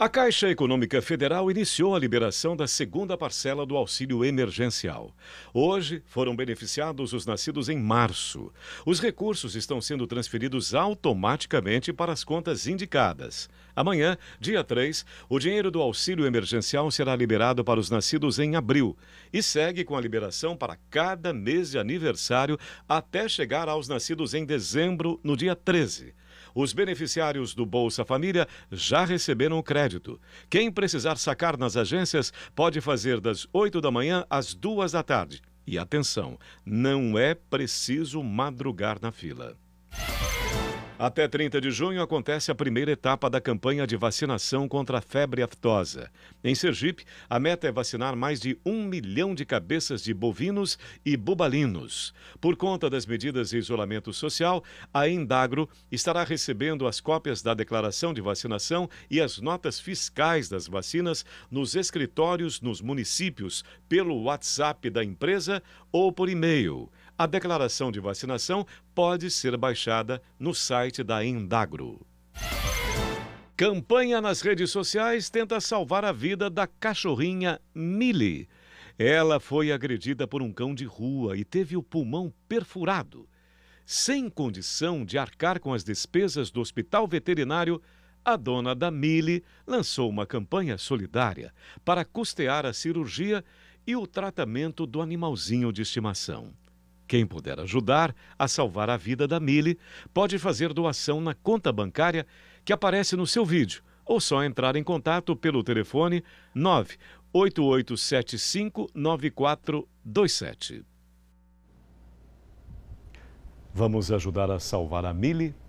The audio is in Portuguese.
A Caixa Econômica Federal iniciou a liberação da segunda parcela do auxílio emergencial. Hoje foram beneficiados os nascidos em março. Os recursos estão sendo transferidos automaticamente para as contas indicadas. Amanhã, dia 3, o dinheiro do auxílio emergencial será liberado para os nascidos em abril e segue com a liberação para cada mês de aniversário até chegar aos nascidos em dezembro, no dia 13. Os beneficiários do Bolsa Família já receberam o crédito. Quem precisar sacar nas agências pode fazer das 8 da manhã às 2 da tarde. E atenção, não é preciso madrugar na fila. Até 30 de junho acontece a primeira etapa da campanha de vacinação contra a febre aftosa. Em Sergipe, a meta é vacinar mais de um milhão de cabeças de bovinos e bubalinos. Por conta das medidas de isolamento social, a Indagro estará recebendo as cópias da declaração de vacinação e as notas fiscais das vacinas nos escritórios nos municípios, pelo WhatsApp da empresa ou por e-mail a declaração de vacinação pode ser baixada no site da Indagro. Campanha nas redes sociais tenta salvar a vida da cachorrinha Millie. Ela foi agredida por um cão de rua e teve o pulmão perfurado. Sem condição de arcar com as despesas do hospital veterinário, a dona da Mille lançou uma campanha solidária para custear a cirurgia e o tratamento do animalzinho de estimação. Quem puder ajudar a salvar a vida da Mili pode fazer doação na conta bancária que aparece no seu vídeo ou só entrar em contato pelo telefone 988759427. Vamos ajudar a salvar a Mili